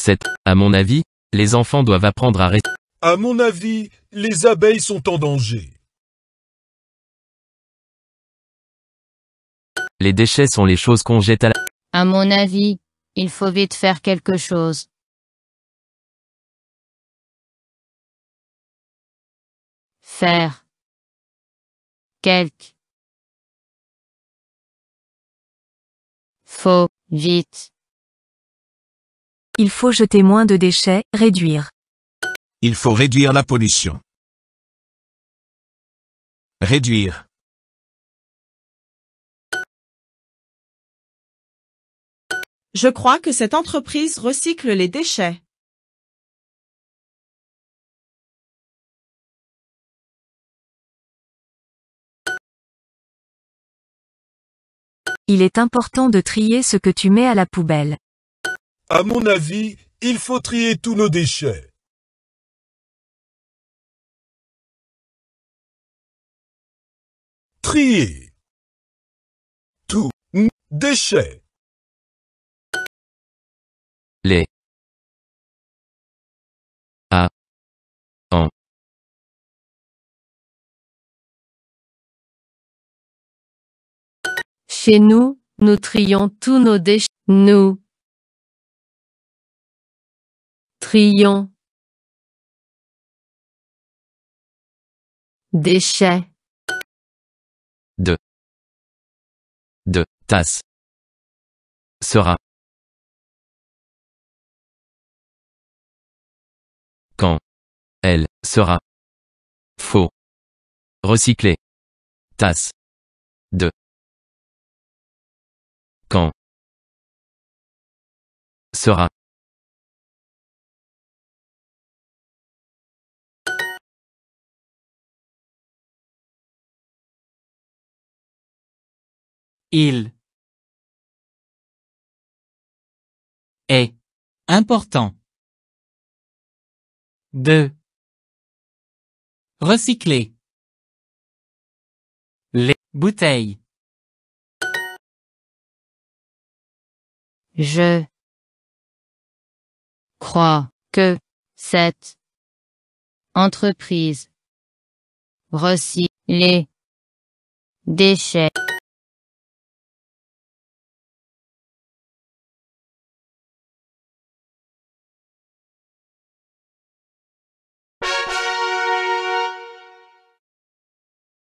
7. À mon avis, les enfants doivent apprendre à rester. À mon avis, les abeilles sont en danger. Les déchets sont les choses qu'on jette à la... À mon avis, il faut vite faire quelque chose. Faire. Quelque. Faut. vite. Il faut jeter moins de déchets, réduire. Il faut réduire la pollution. Réduire. Je crois que cette entreprise recycle les déchets. Il est important de trier ce que tu mets à la poubelle. À mon avis, il faut trier tous nos déchets. Trier. Tous. nos Déchets. Les. A. En. Chez nous, nous trions tous nos déchets. Nous. Crayon. Déchets. De. De. Tasse. Sera. Quand. Elle. Sera. Faux. Recycler. Tasse. De. Quand. Sera. Il est important de recycler les bouteilles. Je crois que cette entreprise recycle les déchets.